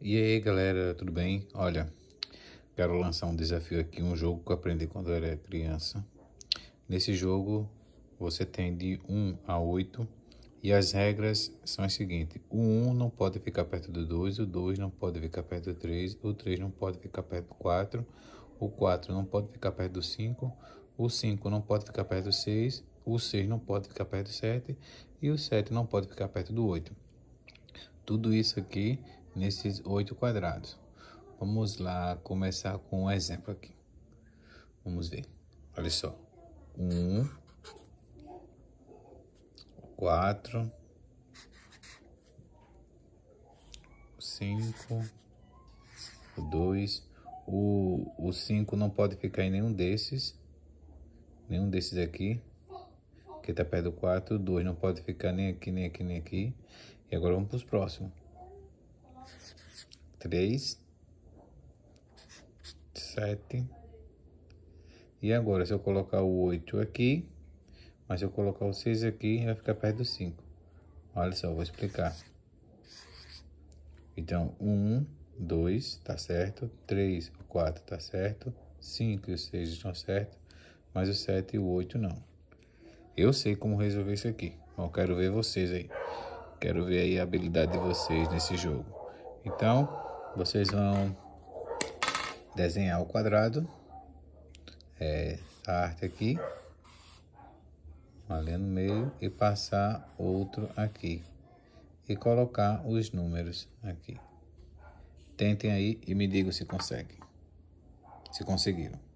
E aí galera, tudo bem? Olha, quero lançar um desafio aqui, um jogo que eu aprendi quando eu era criança. Nesse jogo você tem de 1 a 8 e as regras são as seguintes: o 1 não pode ficar perto do 2, o 2 não pode ficar perto do 3, o 3 não pode ficar perto do 4, o 4 não pode ficar perto do 5, o 5 não pode ficar perto do 6, o 6 não pode ficar perto do 7 e o 7 não pode ficar perto do 8. Tudo isso aqui nesses oito quadrados. Vamos lá começar com um exemplo aqui. Vamos ver. Olha só. Um, quatro, cinco, dois. O, o cinco não pode ficar em nenhum desses. Nenhum desses aqui. Que tá perto do quatro. O dois não pode ficar nem aqui, nem aqui, nem aqui. E agora vamos para os próximos. 3, 7. E agora, se eu colocar o 8 aqui, mas se eu colocar o 6 aqui, vai ficar perto do 5. Olha só, vou explicar. Então, 1, 2, tá certo. 3, 4, tá certo. 5 e 6 estão certos, mas o 7 e o 8 não. Eu sei como resolver isso aqui. Eu quero ver vocês aí. Quero ver aí a habilidade de vocês nesse jogo. Então, vocês vão desenhar o quadrado, é essa arte aqui, ali no meio, e passar outro aqui, e colocar os números aqui. Tentem aí e me digam se conseguem, se conseguiram.